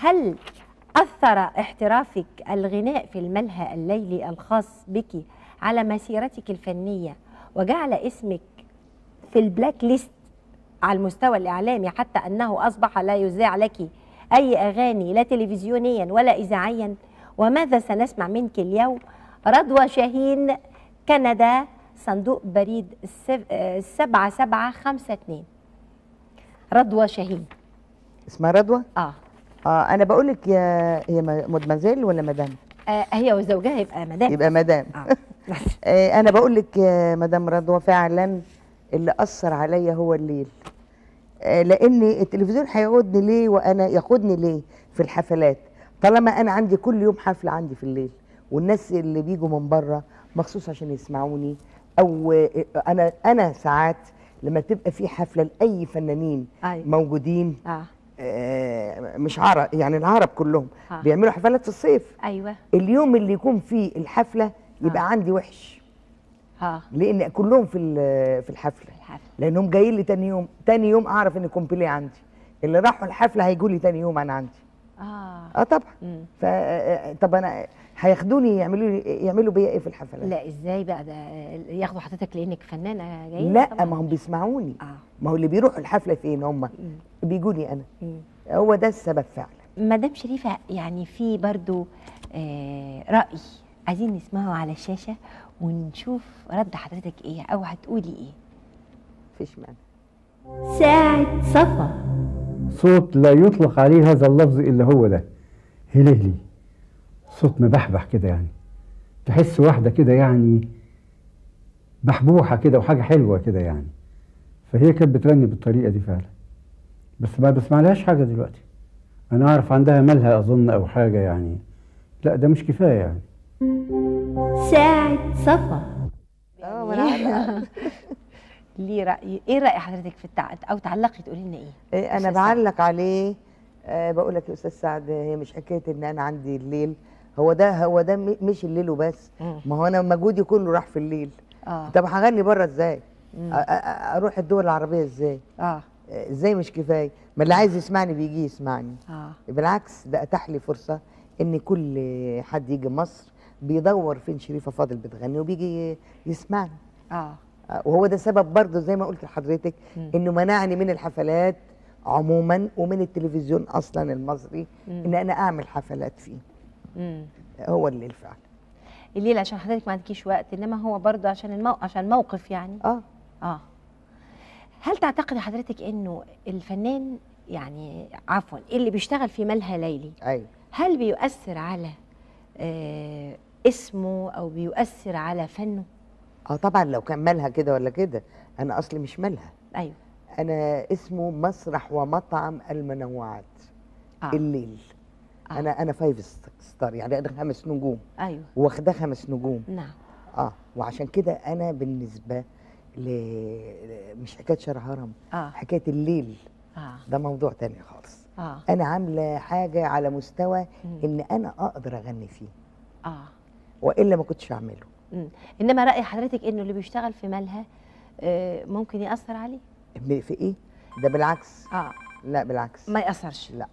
هل أثر احترافك الغناء في الملهى الليلي الخاص بك على مسيرتك الفنية وجعل اسمك في البلاك ليست على المستوى الإعلامي حتى أنه أصبح لا يذاع لك أي أغاني لا تلفزيونيا ولا إذاعيا وماذا سنسمع منك اليوم رضوى شاهين كندا صندوق بريد 7752 آه، رضوى شاهين اسمها رضوى؟ اه اه انا بقول لك يا هي مدمزيل ولا مدام آه هي وزوجها يبقى مدام يبقى مدام آه. آه انا بقول لك يا مدام رضوى فعلا اللي اثر عليا هو الليل آه لان التلفزيون هيقودني ليه وانا ياخدني ليه في الحفلات طالما انا عندي كل يوم حفله عندي في الليل والناس اللي بيجوا من بره مخصوص عشان يسمعوني او آه، انا انا ساعات لما تبقى في حفله لاي فنانين أيوة. موجودين آه. آه، مش عرب يعني العرب كلهم ها. بيعملوا حفلات في الصيف ايوه اليوم اللي يكون فيه الحفله يبقى ها. عندي وحش اه لان كلهم في في الحفله الحفله لانهم جايين لي تاني يوم تاني يوم اعرف ان كومبلي عندي اللي راحوا الحفله هيجوا لي تاني يوم انا عندي اه اه طبعا ف آه، آه، طب انا هياخدوني يعملوا لي يعملوا بيا ايه في الحفلات لا ازاي بقى ده ياخدوا حضرتك لانك فنانه جايه لا ما هم بيسمعوني آه. ما هو اللي بيروحوا الحفله فين هم بيجوني انا مم. هو ده السبب فعلا مدام شريفه يعني في برضو آه راي عايزين نسمعه على الشاشه ونشوف رد حضرتك ايه او هتقولي ايه فيش معنى ساعة صفا صوت لا يطلق عليه هذا اللفظ إلا هو ده هلهلي صوت مبحبح كده يعني تحس واحدة كده يعني بحبوحة كده وحاجة حلوة كده يعني فهي كانت بتغني بالطريقة دي فعلا بس ما بسمعلهاش حاجة دلوقتي أنا أعرف عندها ملها أظن أو حاجة يعني لا ده مش كفاية يعني ساعة صفا اه ليه رأي ايه رأي حضرتك في التع... او تعلقي تقولي لنا ايه؟ إيه انا بعلق عليه أه بقول لك يا استاذ سعد هي مش حكايه ان انا عندي الليل هو ده هو ده مش الليل وبس ما هو انا مجهودي كله راح في الليل آه. طب هغني بره ازاي اروح الدول العربيه ازاي اه ازاي مش كفايه ما اللي عايز يسمعني بيجي يسمعني آه. بالعكس ده اتاح لي فرصه ان كل حد يجي مصر بيدور فين شريفه فاضل بتغني وبيجي يسمعني اه وهو ده سبب برضه زي ما قلت لحضرتك انه منعني من الحفلات عموما ومن التلفزيون اصلا المصري ان انا اعمل حفلات فيه مم. هو الليل فعلا الليل عشان حضرتك ما عندكيش وقت انما هو برضه عشان المو... عشان موقف يعني اه اه هل تعتقد حضرتك انه الفنان يعني عفوا اللي بيشتغل في ملهى ليلي ايوه هل بيؤثر على آه اسمه او بيؤثر على فنه اه طبعا لو كان ملهى كده ولا كده انا اصلي مش ملهى ايوه انا اسمه مسرح ومطعم المنوعات آه. الليل آه. انا انا فايف ستار يعني انا خمس نجوم ايوه واخدها خمس نجوم نعم اه وعشان كده انا بالنسبه ل... مش حكايه شهر هرم آه. حكايه الليل آه. ده موضوع تاني خالص آه. انا عامله حاجه على مستوى مم. ان انا اقدر اغني فيه اه والا ما كنتش اعمله مم. انما راي حضرتك انه اللي بيشتغل في مالها آه، ممكن ياثر عليه في ايه ده بالعكس اه لا بالعكس ما ياثرش لا